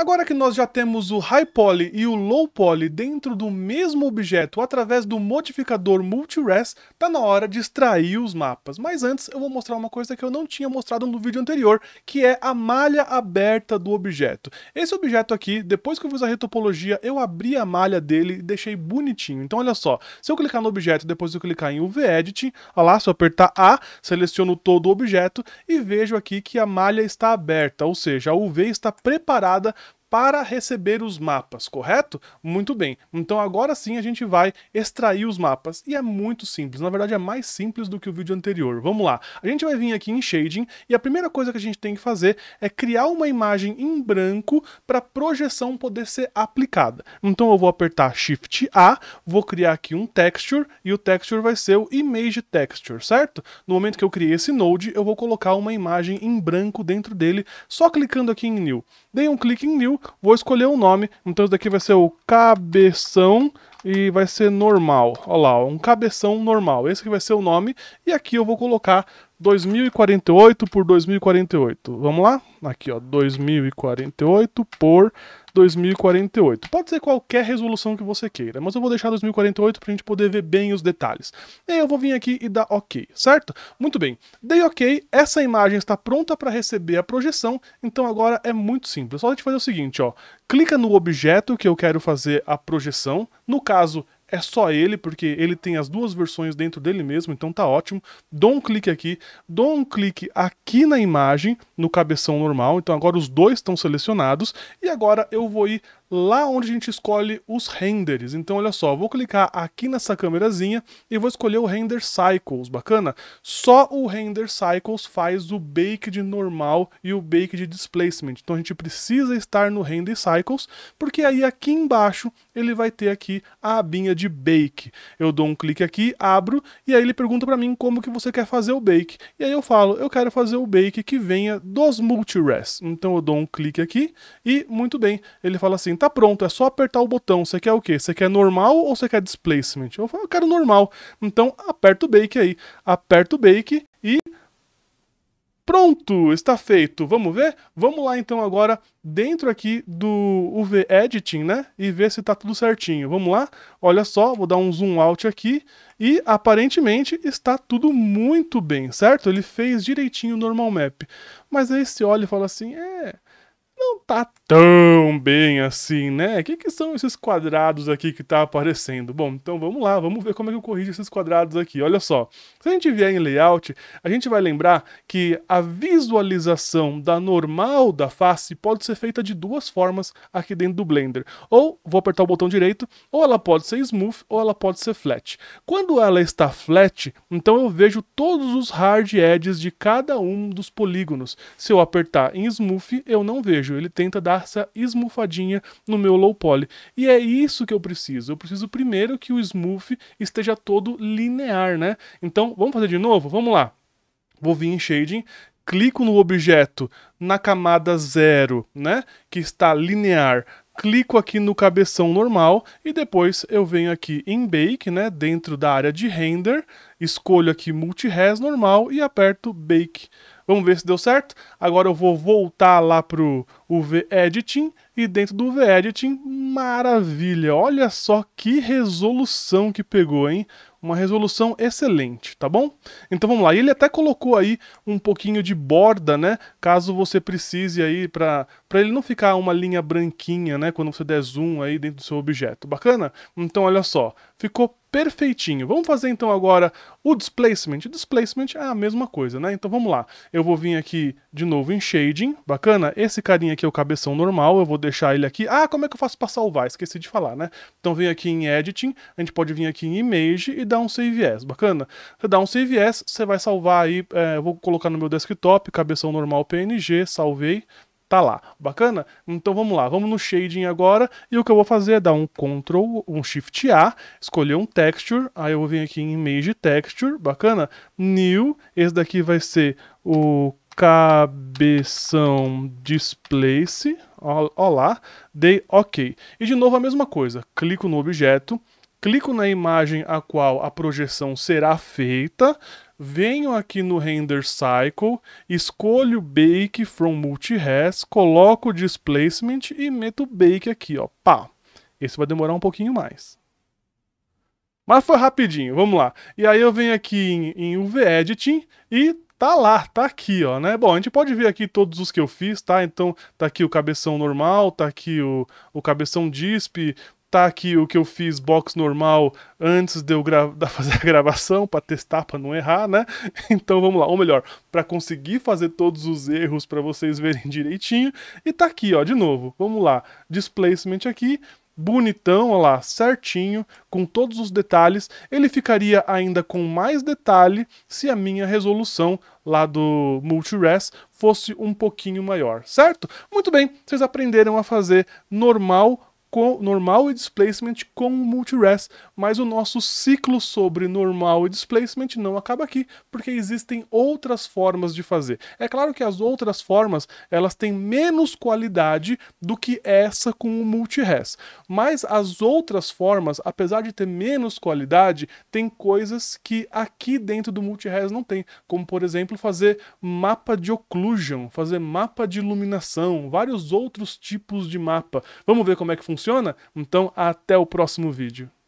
Agora que nós já temos o High Poly e o Low Poly dentro do mesmo objeto através do modificador Multires, tá na hora de extrair os mapas. Mas antes eu vou mostrar uma coisa que eu não tinha mostrado no vídeo anterior, que é a malha aberta do objeto. Esse objeto aqui, depois que eu fiz a retopologia, eu abri a malha dele e deixei bonitinho. Então olha só, se eu clicar no objeto depois eu clicar em UV Edit, olha lá, se eu apertar A, seleciono todo o objeto e vejo aqui que a malha está aberta, ou seja, a UV está preparada para receber os mapas, correto? Muito bem, então agora sim a gente vai extrair os mapas, e é muito simples, na verdade é mais simples do que o vídeo anterior. Vamos lá, a gente vai vir aqui em Shading, e a primeira coisa que a gente tem que fazer é criar uma imagem em branco para projeção poder ser aplicada. Então eu vou apertar Shift A, vou criar aqui um Texture, e o Texture vai ser o Image Texture, certo? No momento que eu criei esse node, eu vou colocar uma imagem em branco dentro dele, só clicando aqui em New. Dei um clique em New, vou escolher um nome. Então isso daqui vai ser o Cabeção e vai ser normal. Olha lá, um cabeção normal. Esse que vai ser o nome. E aqui eu vou colocar 2048 por 2048. Vamos lá? Aqui, ó, 2048 por 2048. Pode ser qualquer resolução que você queira, mas eu vou deixar 2048 para a gente poder ver bem os detalhes. E aí eu vou vir aqui e dar OK, certo? Muito bem, dei OK, essa imagem está pronta para receber a projeção, então agora é muito simples. Só a gente fazer o seguinte, ó, clica no objeto que eu quero fazer a projeção. No caso, é só ele, porque ele tem as duas versões dentro dele mesmo, então tá ótimo. Dou um clique aqui, dou um clique aqui na imagem, no cabeção normal, então agora os dois estão selecionados, e agora eu vou ir lá onde a gente escolhe os renders. Então, olha só, vou clicar aqui nessa câmerazinha e vou escolher o Render Cycles, bacana? Só o Render Cycles faz o Bake de normal e o Bake de Displacement. Então, a gente precisa estar no Render Cycles, porque aí aqui embaixo ele vai ter aqui a abinha de Bake. Eu dou um clique aqui, abro, e aí ele pergunta para mim como que você quer fazer o Bake. E aí eu falo, eu quero fazer o Bake que venha dos multires. Então, eu dou um clique aqui e, muito bem, ele fala assim, tá pronto, é só apertar o botão. Você quer o quê? Você quer normal ou você quer displacement? Eu falo, eu quero normal. Então aperta o bake aí. Aperta o bake e Pronto, está feito. Vamos ver? Vamos lá então agora dentro aqui do UV Editing, né? E ver se está tudo certinho. Vamos lá? Olha só, vou dar um zoom out aqui e aparentemente está tudo muito bem, certo? Ele fez direitinho o normal map. Mas aí se olha e fala assim: "É, não tá tão bem assim, né? O que, que são esses quadrados aqui que tá aparecendo? Bom, então vamos lá, vamos ver como é que eu corrijo esses quadrados aqui. Olha só, se a gente vier em layout, a gente vai lembrar que a visualização da normal da face pode ser feita de duas formas aqui dentro do Blender. Ou, vou apertar o botão direito, ou ela pode ser smooth, ou ela pode ser flat. Quando ela está flat, então eu vejo todos os hard edges de cada um dos polígonos. Se eu apertar em smooth, eu não vejo ele tenta dar essa esmufadinha no meu low poly. E é isso que eu preciso. Eu preciso primeiro que o smooth esteja todo linear, né? Então, vamos fazer de novo? Vamos lá. Vou vir em shading, clico no objeto na camada zero, né, que está linear, clico aqui no cabeção normal e depois eu venho aqui em Bake, né, dentro da área de render, escolho aqui multi-res normal e aperto Bake Vamos ver se deu certo. Agora eu vou voltar lá pro UV Editing e dentro do UV Editing, maravilha. Olha só que resolução que pegou, hein? Uma resolução excelente, tá bom? Então vamos lá. Ele até colocou aí um pouquinho de borda, né? Caso você precise aí para para ele não ficar uma linha branquinha, né, quando você der zoom aí dentro do seu objeto. Bacana? Então olha só, ficou perfeitinho. Vamos fazer então agora o displacement. O displacement é a mesma coisa, né? Então vamos lá. Eu vou vir aqui de novo em shading. Bacana? Esse carinha aqui é o cabeção normal. Eu vou deixar ele aqui. Ah, como é que eu faço para salvar? Esqueci de falar, né? Então vem aqui em editing. A gente pode vir aqui em image e dar um save as. Bacana? Você dá um save as, você vai salvar aí. É, eu vou colocar no meu desktop, cabeção normal PNG, salvei tá lá. Bacana? Então vamos lá, vamos no shading agora, e o que eu vou fazer é dar um Ctrl, um Shift A, escolher um texture, aí eu vou vir aqui em Image Texture, bacana? New, esse daqui vai ser o cabeção displace, ó, ó lá, dei OK. E de novo a mesma coisa, clico no objeto, clico na imagem a qual a projeção será feita, venho aqui no Render Cycle, escolho Bake from Multi-Res, coloco Displacement e meto Bake aqui, ó. Pá. Esse vai demorar um pouquinho mais. Mas foi rapidinho, vamos lá. E aí eu venho aqui em, em UV Editing e tá lá, tá aqui, ó, né? Bom, a gente pode ver aqui todos os que eu fiz, tá? Então, tá aqui o cabeção normal, tá aqui o, o cabeção DISP, tá aqui o que eu fiz box normal antes de eu fazer a gravação para testar para não errar, né? Então vamos lá, ou melhor, para conseguir fazer todos os erros para vocês verem direitinho. E tá aqui, ó, de novo. Vamos lá. Displacement aqui, bonitão, ó lá, certinho, com todos os detalhes. Ele ficaria ainda com mais detalhe se a minha resolução lá do Multires fosse um pouquinho maior, certo? Muito bem, vocês aprenderam a fazer normal com normal e displacement com o multi-res, mas o nosso ciclo sobre normal e displacement não acaba aqui, porque existem outras formas de fazer. É claro que as outras formas, elas têm menos qualidade do que essa com o multi-res, mas as outras formas, apesar de ter menos qualidade, tem coisas que aqui dentro do multi-res não tem, como por exemplo fazer mapa de occlusion, fazer mapa de iluminação, vários outros tipos de mapa. Vamos ver como é que funciona funciona? Então, até o próximo vídeo.